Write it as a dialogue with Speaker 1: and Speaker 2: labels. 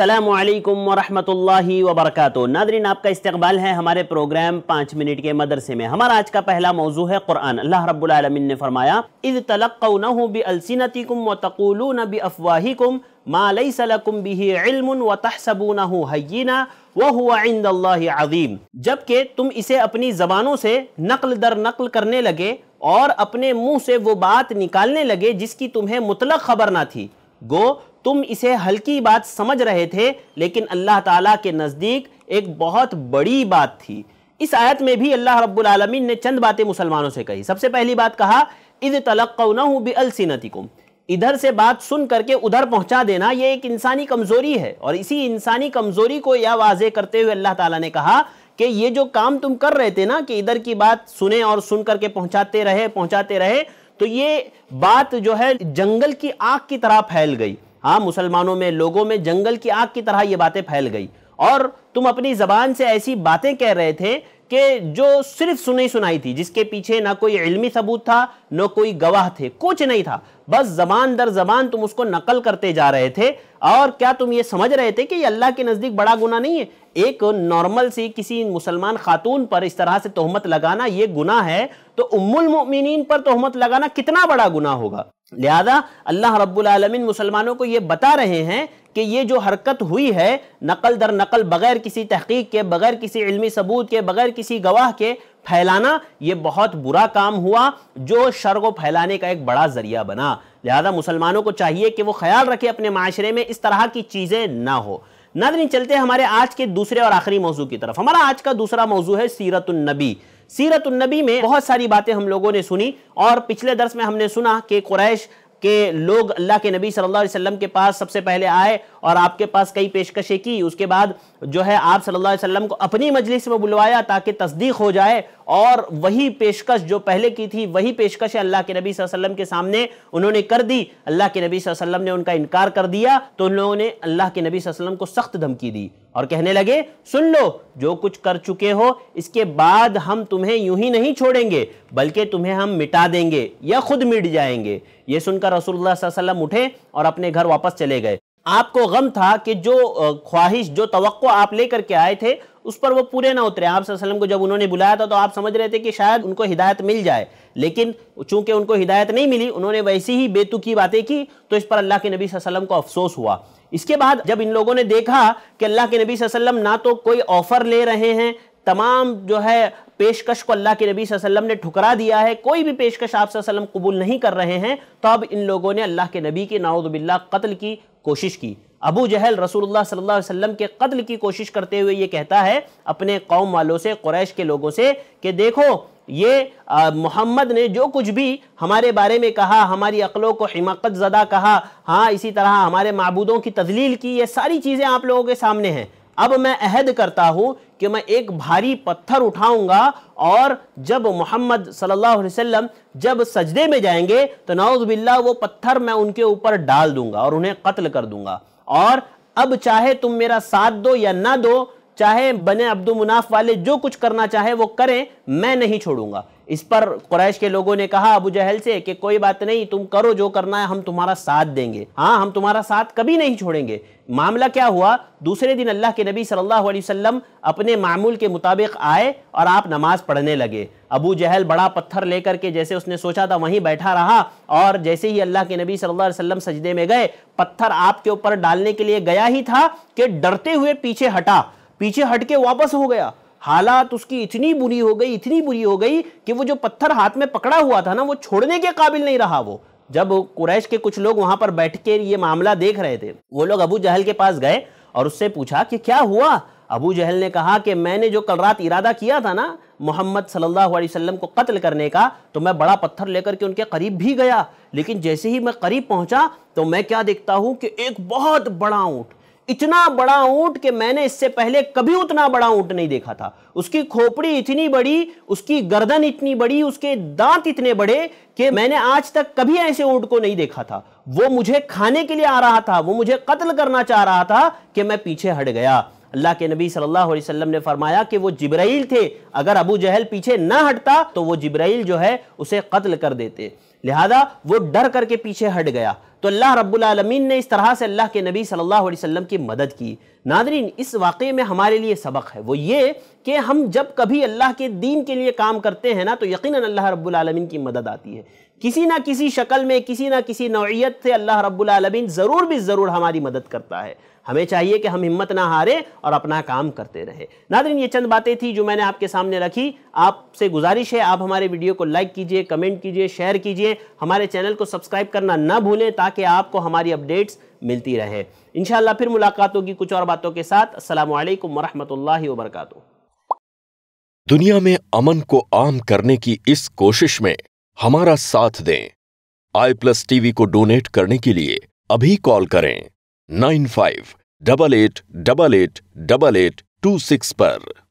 Speaker 1: असलकम वरहमल वबरक नादरीन आपका इस्तबाल है हमारे प्रोग्राम पाँच मिनट के मदरसे में हमारा आज का पहला मौजू है कुरान अल्लाह रब्लमिन ने फरमाया इद तलक़न बलसिनतिकुम व तकुलून बअफ़वाहिकुम मालई सलकुम बिही इल्म व तहसबून हयीना व हुआ जबकि तुम इसे अपनी ज़बानों से नकल दर नकल करने लगे और अपने मुँह से वो बात निकालने लगे जिसकी तुम्हें मुतल खबर ना थी गो तुम इसे हल्की बात समझ रहे थे लेकिन अल्लाह ताला के नज़दीक एक बहुत बड़ी बात थी इस आयत में भी अल्लाह रब्बुल आलमीन ने चंद बातें मुसलमानों से कही सबसे पहली बात कहा इद तलक़नहु कुम इधर से बात सुन करके उधर पहुंचा देना ये एक इंसानी कमज़ोरी है और इसी इंसानी कमज़ोरी को यह वाजे करते हुए अल्लाह ताला ने कहा कि ये जो काम तुम कर रहे थे ना कि इधर की बात सुने और सुन करके पहुंचाते रहे पहुंचाते रहे तो ये बात जो है जंगल की आग की तरह फैल गई हाँ मुसलमानों में लोगों में जंगल की आग की तरह ये बातें फैल गई और तुम अपनी जबान से ऐसी बातें कह रहे थे कि जो सिर्फ सुनी सुनाई थी जिसके पीछे ना कोई इल्मी सबूत था ना कोई गवाह थे कुछ नहीं था बस जबान दर जबान तुम उसको नकल करते जा रहे थे और क्या तुम ये समझ रहे थे कि ये अल्लाह के नज़दीक बड़ा गुना नहीं है एक नॉर्मल सी किसी मुसलमान खातून पर इस तरह से तोहमत लगाना ये गुना है तो उम्मुल मोमिन पर तोहमत लगाना कितना बड़ा गुना होगा लिहाजा अल्लाह रब्बुलमीन मुसलमानों को ये बता रहे हैं कि ये जो हरकत हुई है नकल दर नकल बग़ैर किसी तहकीक के बग़ैर किसी इल्मी सबूत के बग़ैर किसी गवाह के फैलाना ये बहुत बुरा काम हुआ जो शर को फैलाने का एक बड़ा ज़रिया बना लिहाजा मुसलमानों को चाहिए कि वो ख्याल रखे अपने माशरे में इस तरह की चीज़ें ना हो नादनी चलते हमारे आज के दूसरे और आखिरी मौजू की तरफ हमारा आज का दूसरा मौजू है सीरतुलनबी सीरतुलनबी में बहुत सारी बातें हम लोगों ने सुनी और पिछले दर्श में हमने सुना कि कुरैश के लोग अल्लाह के नबी सल्लल्लाहु अलैहि वसल्लम के पास सबसे पहले आए और आपके पास कई पेशकशें की उसके बाद जो है आप सल्लल्लाहु अलैहि वसल्लम को अपनी मजलिस में बुलवाया ताकि तस्दीक हो जाए और वही पेशकश जो पहले की थी वही पेशकश अल्लाह के नबी वसल्लम के सामने उन्होंने कर दी अल्लाह के नबी वसल्लम ने उनका इनकार कर दिया तो उन लोगों ने अल्लाह के नबी वसल्लम को सख्त धमकी दी और कहने लगे सुन लो जो कुछ कर चुके हो इसके बाद हम तुम्हें यूं ही नहीं छोड़ेंगे बल्कि तुम्हें हम मिटा देंगे या खुद मिट जाएंगे ये सुनकर रसूलुल्लाह वसल्लम उठे और अपने घर वापस चले गए आपको गम था कि जो ख्वाहिश जो तो आप लेकर के आए थे उस पर वो पूरे ना उतरे आप को जब उन्होंने बुलाया था तो आप समझ रहे थे कि शायद उनको हिदायत मिल जाए लेकिन चूंकि उनको हिदायत नहीं मिली उन्होंने वैसी ही बेतुकी बातें की तो इस पर अल्लाह के नबी वसल्लम को अफसोस हुआ इसके बाद जब इन लोगों ने देखा कि अल्लाह के नबी वसल्लम ना तो कोई ऑफर ले रहे हैं तमाम जो है पेशकश को अल्लाह के नबी वसल्लम ने ठुकरा दिया है कोई भी पेशकश आप वसल्लम कबूल नहीं कर रहे हैं तो अब इन लोगों ने अल्लाह के नबी के नाउदबिल्ला कत्ल की कोशिश की अबू जहल रसूलुल्लाह सल्लल्लाहु अलैहि वसल्लम के कत्ल की कोशिश करते हुए ये कहता है अपने कौम वालों से क्रैश के लोगों से कि देखो ये मोहम्मद ने जो कुछ भी हमारे बारे में कहा हमारी अकलों को हिमाकत ज़दा कहा हाँ इसी तरह हमारे मबूदों की तजलील की ये सारी चीज़ें आप लोगों के सामने हैं अब मैं अहद करता हूं कि मैं एक भारी पत्थर उठाऊंगा और जब मोहम्मद सल्लल्लाहु अलैहि वसल्लम जब सजदे में जाएंगे तो नाउजबिल्ला वो पत्थर मैं उनके ऊपर डाल दूंगा और उन्हें कत्ल कर दूंगा और अब चाहे तुम मेरा साथ दो या ना दो चाहे बने अब्दुल मुनाफ वाले जो कुछ करना चाहे वो करें मैं नहीं छोड़ूंगा इस पर कुरैश के लोगों ने कहा अबू जहल से कि कोई बात नहीं तुम करो जो करना है हम तुम्हारा साथ देंगे हाँ हम तुम्हारा साथ कभी नहीं छोड़ेंगे मामला क्या हुआ दूसरे दिन अल्लाह के नबी सल्लल्लाहु अलैहि वसल्लम अपने मामूल के मुताबिक आए और आप नमाज पढ़ने लगे अबू जहल बड़ा पत्थर लेकर के जैसे उसने सोचा था वहीं बैठा रहा और जैसे ही अल्लाह के नबी सल्लल्लाहु अलैहि वसल्लम सजदे में गए पत्थर आपके ऊपर डालने के लिए गया ही था कि डरते हुए पीछे हटा पीछे हट के वापस हो गया हालात उसकी इतनी बुरी हो गई इतनी बुरी हो गई कि वो जो पत्थर हाथ में पकड़ा हुआ था ना वो छोड़ने के काबिल नहीं रहा वो जब कुरैश के कुछ लोग वहां पर बैठ के ये मामला देख रहे थे वो लोग अबू जहल के पास गए और उससे पूछा कि क्या हुआ अबू जहल ने कहा कि मैंने जो कल रात इरादा किया था ना मोहम्मद सल्लल्लाहु अलैहि वसल्लम को कत्ल करने का तो मैं बड़ा पत्थर लेकर के उनके करीब भी गया लेकिन जैसे ही मैं करीब पहुंचा तो मैं क्या देखता हूं कि एक बहुत बड़ा ऊँट इतना बड़ा ऊंट कि मैंने इससे पहले कभी उतना बड़ा ऊंट नहीं देखा था उसकी खोपड़ी इतनी बड़ी उसकी गर्दन इतनी बड़ी उसके दांत इतने बड़े कि मैंने आज तक कभी ऐसे ऊंट को नहीं देखा था वो मुझे खाने के लिए आ रहा था वो मुझे कत्ल करना चाह रहा था कि मैं पीछे हट गया अल्लाह के नबी सल्लल्लाहु अलैहि वसल्लम ने फरमाया कि वो जिब्राइल थे अगर अबू जहल पीछे ना हटता तो वो जिब्राइल जो है उसे कत्ल कर देते लिहाजा वो डर करके पीछे हट गया तो अल्लाह रब्बुल ने इस तरह से अल्लाह के नबी सल्लल्लाहु अलैहि वसल्लम की मदद की नादरीन इस वाक़े में हमारे लिए सबक है वो ये कि हम जब कभी अल्लाह के दीन के लिए काम करते हैं ना तो यकीनन अल्लाह रब्बुल की मदद आती है किसी ना किसी शक्ल में किसी ना किसी नौीयत से अल्लाह रब्बुल ज़रूर भी ज़रूर हमारी मदद करता है हमें चाहिए कि हम हिम्मत ना हारे और अपना काम करते रहे नादरीन ये चंद बातें थी जो मैंने आपके सामने रखी आपसे गुजारिश है आप हमारे वीडियो को लाइक कीजिए कमेंट कीजिए शेयर कीजिए हमारे चैनल को सब्सक्राइब करना ना भूलें ताकि आपको हमारी अपडेट्स मिलती रहे इन फिर मुलाकात होगी कुछ और बातों के साथ असल वरहमल वबरक दुनिया में अमन को आम करने की इस कोशिश में हमारा साथ दें आई प्लस टीवी को डोनेट करने के लिए अभी कॉल करें nine five double eight double eight double eight two six पर